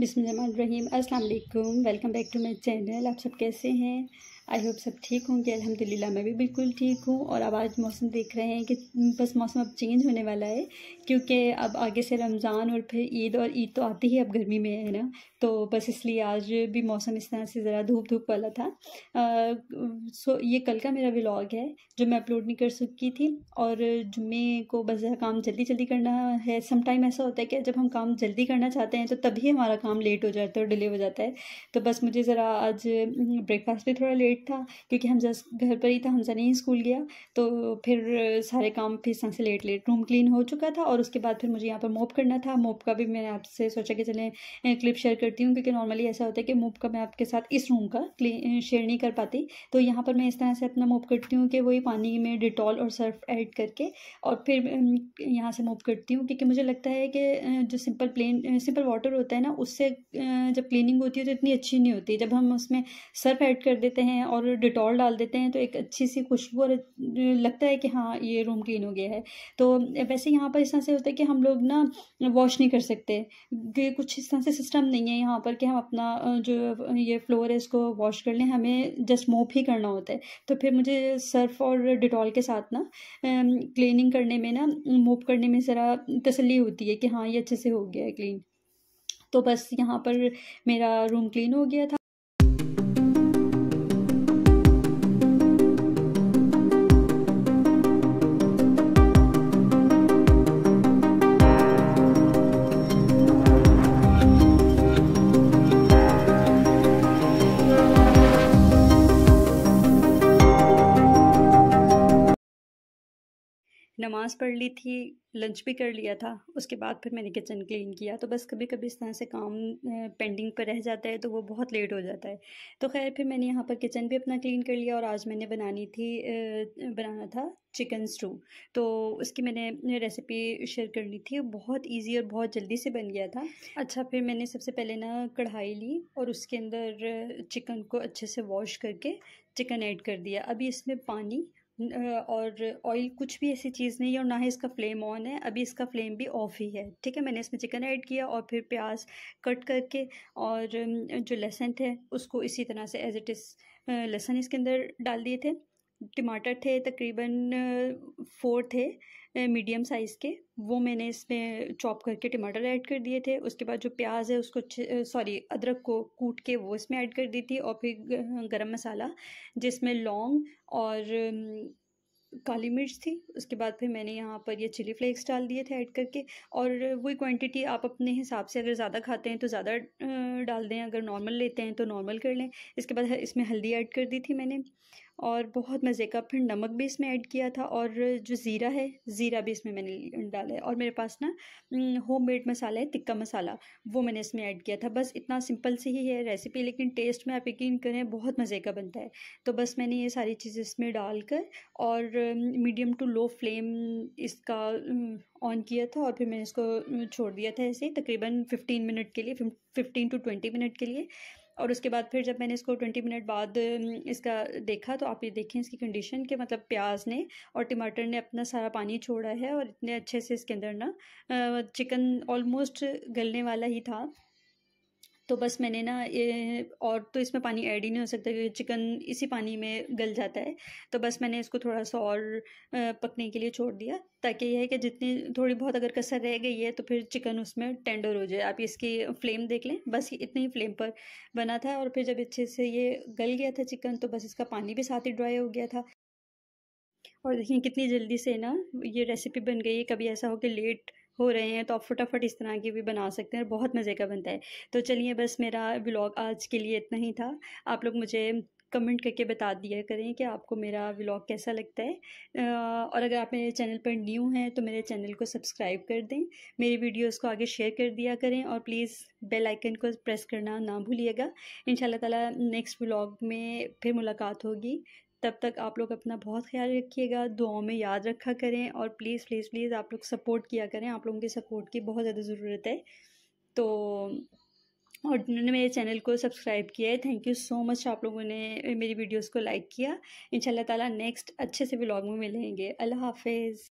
बिसमीम अस्सलाम वालेकुम welcome back to my channel आप सब कैसे हैं आई होप सब ठीक होंगे अल्हम्दुलिल्लाह मैं भी बिल्कुल ठीक हूँ और अब आज मौसम देख रहे हैं कि बस मौसम अब चेंज होने वाला है क्योंकि अब आगे से रमज़ान और फिर ईद और ईद तो आती ही अब गर्मी में है ना तो बस इसलिए आज भी मौसम इस तरह से ज़रा धूप धूप वाला था आ, सो ये कल का मेरा व्लॉग है जो मैं अपलोड नहीं कर सकी थी और जुम्मे को बस ज़रा काम जल्दी जल्दी करना है समटाइम ऐसा होता है कि जब हम काम जल्दी करना चाहते हैं तो तभी हमारा काम लेट हो जाता है और डिले हो जाता है तो बस मुझे ज़रा आज ब्रेकफास्ट भी थोड़ा लेट था क्योंकि जस घर पर ही था हमसे नहीं स्कूल गया तो फिर सारे काम फिर संग से लेट लेट रूम क्लीन हो चुका था और उसके बाद फिर मुझे यहाँ पर मोप करना था मोप का भी मैंने आपसे सोचा कि चले क्लिप शेयर कर करती हूँ क्योंकि नॉर्मली ऐसा होता है कि मूव का मैं आपके साथ इस रूम का शेयर नहीं कर पाती तो यहाँ पर मैं इस तरह से अपना मूव करती हूँ कि वही पानी में डिटॉल और सर्फ ऐड करके और फिर यहाँ से मूव करती हूँ क्योंकि मुझे लगता है कि जो सिंपल प्लेन सिंपल वाटर होता है ना उससे जब क्लीनिंग होती है तो इतनी अच्छी नहीं होती जब हम उसमें सर्फ ऐड कर देते हैं और डिटॉल डाल देते हैं तो एक अच्छी सी खुशबू और लगता है कि हाँ ये रूम क्लीन हो गया है तो वैसे यहाँ पर इस तरह से होता है कि हम लोग ना वॉश नहीं कर सकते कुछ इस तरह से सिस्टम नहीं है यहाँ पर कि हम अपना जो ये फ्लोर है इसको वॉश कर लें हमें जस्ट मोप ही करना होता है तो फिर मुझे सर्फ और डिटॉल के साथ ना क्लीनिंग करने में ना मोप करने में ज़रा तसली होती है कि हाँ ये अच्छे से हो गया है क्लीन तो बस यहाँ पर मेरा रूम क्लीन हो गया था नमाज़ पढ़ ली थी लंच भी कर लिया था उसके बाद फिर मैंने किचन क्लीन किया तो बस कभी कभी इस तरह से काम पेंडिंग पर रह जाता है तो वो बहुत लेट हो जाता है तो खैर फिर मैंने यहाँ पर किचन भी अपना क्लीन कर लिया और आज मैंने बनानी थी बनाना था चिकन स्टू तो उसकी मैंने रेसिपी शेयर कर ली थी बहुत ईजी और बहुत जल्दी से बन गया था अच्छा फिर मैंने सबसे पहले ना कढ़ाई ली और उसके अंदर चिकन को अच्छे से वॉश करके चिकन ऐड कर दिया अभी इसमें पानी और ऑयल कुछ भी ऐसी चीज़ नहीं है और ना ही इसका फ्लेम ऑन है अभी इसका फ्लेम भी ऑफ ही है ठीक है मैंने इसमें चिकन ऐड किया और फिर प्याज कट करके और जो लहसन थे उसको इसी तरह से एज इट इज़ लहसुन इसके अंदर डाल दिए थे टमाटर थे तकरीबन फोर थे मीडियम साइज़ के वो मैंने इसमें चॉप करके टमाटर ऐड कर दिए थे उसके बाद जो प्याज है उसको सॉरी अदरक को कूट के वो इसमें ऐड कर दी थी और फिर गरम मसाला जिसमें लौंग और काली मिर्च थी उसके बाद फिर मैंने यहाँ पर ये चिली फ्लेक्स डाल दिए थे ऐड करके और वही क्वांटिटी आप अपने हिसाब से अगर ज़्यादा खाते हैं तो ज़्यादा डाल दें अगर नॉर्मल लेते हैं तो नॉर्मल कर लें इसके बाद इसमें हल्दी ऐड कर दी थी मैंने और बहुत मज़े का फिर नमक भी इसमें ऐड किया था और जो ज़ीरा है ज़ीरा भी इसमें मैंने डाला है और मेरे पास ना होम मेड मसाला है टिक्का मसाला वो मैंने इसमें ऐड किया था बस इतना सिंपल सी ही है रेसिपी लेकिन टेस्ट में आप यकीन करें बहुत मज़े का बनता है तो बस मैंने ये सारी चीज़ें इसमें डालकर और मीडियम टू लो फ्लेम इसका ऑन किया था और फिर मैंने इसको छोड़ दिया था ऐसे तकरीबन फ़िफ्टीन मिनट के लिए फिफ्टीन टू ट्वेंटी मिनट के लिए और उसके बाद फिर जब मैंने इसको ट्वेंटी मिनट बाद इसका देखा तो आप ये देखें इसकी कंडीशन के मतलब प्याज ने और टमाटर ने अपना सारा पानी छोड़ा है और इतने अच्छे से इसके अंदर ना चिकन ऑलमोस्ट गलने वाला ही था तो बस मैंने ना ये और तो इसमें पानी ऐड ही नहीं हो सकता क्योंकि चिकन इसी पानी में गल जाता है तो बस मैंने इसको थोड़ा सा और पकने के लिए छोड़ दिया ताकि यह है कि जितनी थोड़ी बहुत अगर कसर रह गई है तो फिर चिकन उसमें टेंडर हो जाए आप इसकी फ्लेम देख लें बस इतने ही फ्लेम पर बना था और फिर जब अच्छे से ये गल गया था चिकन तो बस इसका पानी भी साथ ही ड्राई हो गया था और देखिए कितनी जल्दी से ना ये रेसिपी बन गई है कभी ऐसा हो कि लेट हो रहे हैं तो आप फटाफट इस तरह की भी बना सकते हैं बहुत मज़े का बनता है तो चलिए बस मेरा ब्लॉग आज के लिए इतना ही था आप लोग मुझे कमेंट करके बता दिया करें कि आपको मेरा व्लॉग कैसा लगता है और अगर आप मेरे चैनल पर न्यू हैं तो मेरे चैनल को सब्सक्राइब कर दें मेरी वीडियोस को आगे शेयर कर दिया करें और प्लीज़ बेल आइकन को प्रेस करना ना भूलिएगा इन ताला नेक्स्ट व्लॉग में फिर मुलाकात होगी तब तक आप लोग अपना बहुत ख्याल रखिएगा दुआओं में याद रखा करें और प्लीज़ प्लीज़ प्लीज़ आप लोग सपोर्ट किया करें आप लोगों की सपोर्ट की बहुत ज़्यादा ज़रूरत है तो और जिन्होंने मेरे चैनल को सब्सक्राइब किया है थैंक यू सो मच आप लोगों ने मेरी वीडियोस को लाइक किया इन ताला नेक्स्ट अच्छे से ब्लॉग में मिलेंगे अल्लाह हाफिज़